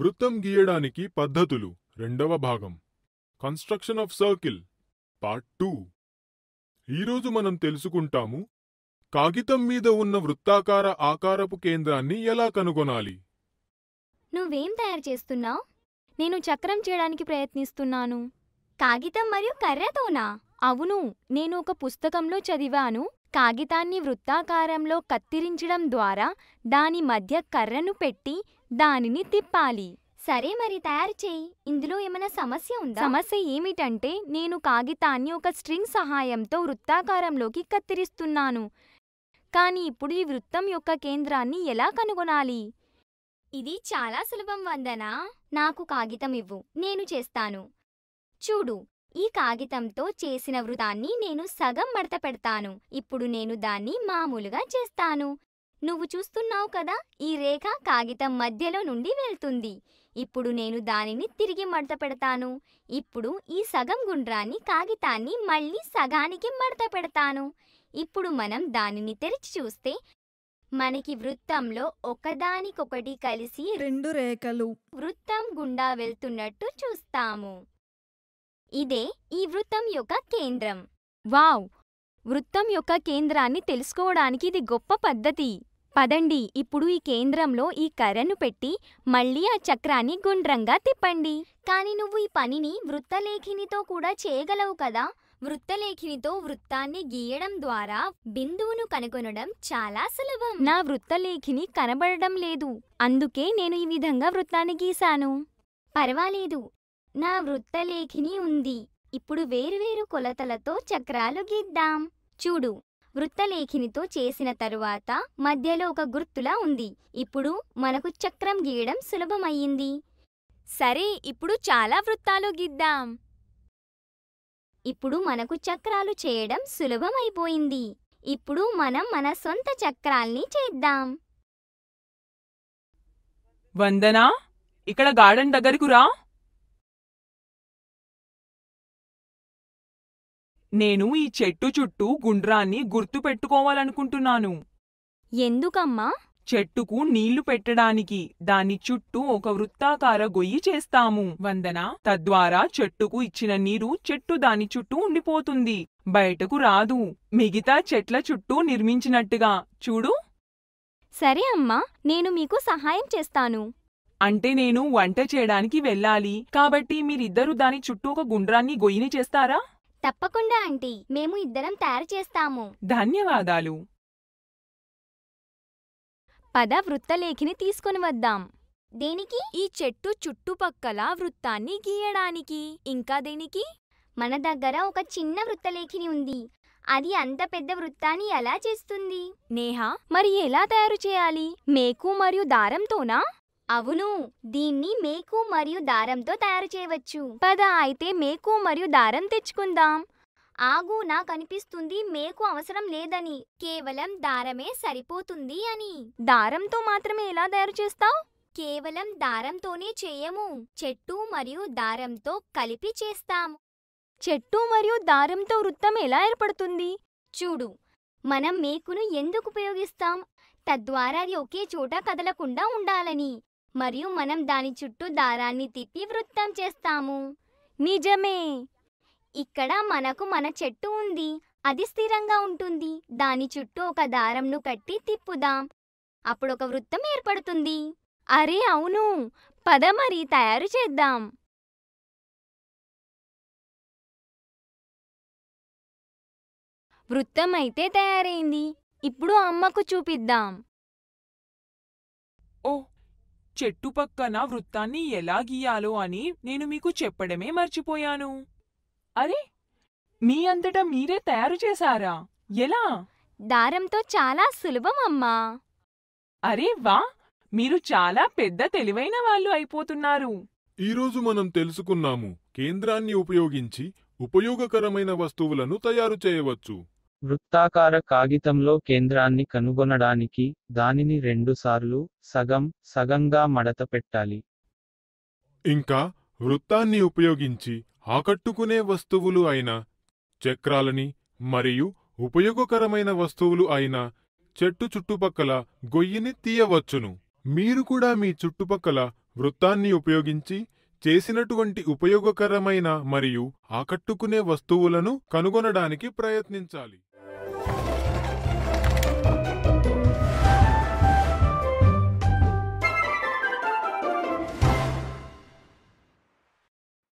వృత్తం గీయడానికి పద్ధతులు రెండవ భాగం construction of circle part two ఈరోజు మనం తెలుసుకుంటాము కాగితం మీద ఉన్న వృత్తాకార ఆకారపు కేంద్రాన్ని ఎలా కనుగొనాలి నువ్వేం తయారు చేస్తున్నావు నేను చక్రం చేయడానికి ప్రయత్నిస్తున్నాను కాగితం మరియు కర్రతోనా అవును నేను ఒక పుస్తకంలో చదివాను కాగితాన్ని వృత్తాకారంలో కత్తిరించడం ద్వారా దాని మధ్య కర్రను పెట్టి దానిని తిప్పాలి సరే మరి తయారు చేయి ఇందులో ఏమైనా సమస్య ఉందా సమస్య ఏమిటంటే నేను కాగితాన్ని ఒక స్ట్రింగ్ సహాయంతో వృత్తాకారంలోకి కత్తిరిస్తున్నాను కానీ ఇప్పుడు ఈ వృత్తం యొక్క కేంద్రాన్ని ఎలా కనుగొనాలి ఇది చాలా సులభం వందనా నాకు కాగితం ఇవ్వు నేను చేస్తాను చూడు ఈ కాగితంతో చేసిన వృతాన్ని నేను సగం మడత పెడతాను ఇప్పుడు నేను దాన్ని మామూలుగా చేస్తాను నువ్వు చూస్తున్నావు కదా ఈ రేఖ కాగితం మధ్యలో నుండి వెళ్తుంది ఇప్పుడు నేను దానిని తిరిగి మడత పెడతాను ఇప్పుడు ఈ సగం గుండ్రాన్ని కాగితాన్ని మళ్ళీ సగానికి మడత పెడతాను ఇప్పుడు మనం దానిని తెరిచి చూస్తే మనకి వృత్తంలో ఒకదానికొకటి కలిసి రెండు రేఖలు వృత్తం గుండా వెళ్తున్నట్టు చూస్తాము ఇదే ఈ వృత్తం యొక్క కేంద్రం వావ్ వృత్తం యొక్క కేంద్రాన్ని తెలుసుకోవడానికి ఇది గొప్ప పద్ధతి పదండి ఇప్పుడు ఈ కేంద్రంలో ఈ కర్రను పెట్టి మళ్ళీ ఆ చక్రాన్ని గుండ్రంగా తిప్పండి కానీ నువ్వు ఈ పనిని వృత్తలేఖినితో కూడా చేయగలవు కదా వృత్తలేఖినితో వృత్తాన్ని గీయడం ద్వారా బిందువును కనుగొనడం చాలా సులభం నా వృత్తలేఖిని కనబడడం లేదు అందుకే నేను ఈ విధంగా వృత్తాన్ని గీశాను పర్వాలేదు నా వృత్తలేఖిని ఉంది ఇప్పుడు వేరువేరు కొలతలతో చక్రాలు గీద్దాం చూడు వృత్తలేఖినితో చేసిన తరువాత మధ్యలో ఒక గుర్తులా ఉంది ఇప్పుడు మనకు చక్రం గీయడం సులభమయ్యింది సరే ఇప్పుడు చాలా వృత్తాలు గీద్దాం ఇప్పుడు మనకు చక్రాలు చేయడం సులభమైపోయింది ఇప్పుడు మనం మన సొంత చక్రాల్ని చేద్దాం వందనా ఇక్కడ గార్డెన్ దగ్గరకు రా నేను ఈ చెట్టు చుట్టూ గుండ్రాన్ని గుర్తుపెట్టుకోవాలనుకుంటున్నాను ఎందుకమ్మా చెట్టుకు నీళ్లు పెట్టడానికి దాని చుట్టూ ఒక వృత్తాకార గొయ్యి చేస్తాము వందన తద్వారా చెట్టుకు ఇచ్చిన నీరు చెట్టు దాని చుట్టూ ఉండిపోతుంది బయటకు రాదు మిగతా చెట్ల చుట్టూ నిర్మించినట్టుగా చూడు సరే అమ్మా నేను మీకు సహాయం చేస్తాను అంటే నేను వంట చేయడానికి వెళ్ళాలి కాబట్టి మీరిద్దరూ దాని చుట్టూ ఒక గుండ్రాన్ని గొయ్యిని చేస్తారా తప్పకుండా ఆంటీ మేము ఇద్దరం తయారు చేస్తాము ధన్యవాదాలు పద వృత్తలేఖిని తీసుకుని వద్దాం దేనికి ఈ చెట్టు చుట్టుపక్కల వృత్తాన్ని గీయడానికి ఇంకా దేనికి మన దగ్గర ఒక చిన్న వృత్తలేఖిని ఉంది అది అంత పెద్ద వృత్తాన్ని ఎలా చేస్తుంది నేహా మరి ఎలా తయారు చేయాలి మేకు మరియు దారంతోనా అవును దీన్ని మేకు మరియు దారంతో తయారు చేయవచ్చు పద అయితే మేకు మరియు దారం తెచ్చుకుందాం ఆగు నా కనిపిస్తుంది మేకు అవసరం లేదని కేవలం దారమే సరిపోతుంది అని దారంతో మాత్రమే ఎలా తయారు చేస్తావు కేవలం దారంతోనే చేయము చెట్టు మరియు దారంతో కలిపి చేస్తాం చెట్టు మరియు దారంతో వృత్తం ఎలా ఏర్పడుతుంది చూడు మనం మేకును ఎందుకు ఉపయోగిస్తాం తద్వారా అది ఒకే చోట కదలకుండా ఉండాలని మరియు మనం దాని చుట్టూ దారాన్ని తిప్పి వృత్తం చేస్తాము నిజమే ఇక్కడ మనకు మన చెట్టు ఉంది అది స్థిరంగా ఉంటుంది దాని చుట్టూ ఒక దారంను కట్టి తిప్పుదాం అప్పుడు ఒక వృత్తం ఏర్పడుతుంది అరే అవును పద మరి తయారు చేద్దాం వృత్తం అయితే తయారైంది ఇప్పుడు అమ్మకు చూపిద్దాం ఓ చెట్టుపక్కన వృత్తాన్ని ఎలా గీయాలో అని నేను మీకు చెప్పడమే మర్చిపోయాను అరే మీ అంతటా మీరే తయారు చేశారా ఎలా దారంతో చాలా సులభం అమ్మా అరే వా మీరు చాలా పెద్ద తెలివైన వాళ్ళు అయిపోతున్నారు ఈరోజు మనం తెలుసుకున్నాము కేంద్రాన్ని ఉపయోగించి ఉపయోగకరమైన వస్తువులను తయారు చేయవచ్చు వృత్తాకార కాగితంలో కేంద్రాన్ని కనుగొనడానికి దానిని రెండుసార్లు సగం సగంగా మడత పెట్టాలి ఇంకా వృత్తాన్ని ఉపయోగించి ఆకట్టుకునే వస్తువులు అయిన చక్రాలని మరియు ఉపయోగకరమైన వస్తువులు అయిన చెట్టు చుట్టుపక్కల గొయ్యిని తీయవచ్చును మీరు కూడా మీ చుట్టుపక్కల వృత్తాన్ని ఉపయోగించి చేసినటువంటి ఉపయోగకరమైన మరియు ఆకట్టుకునే వస్తువులను కనుగొనడానికి ప్రయత్నించాలి Thank you.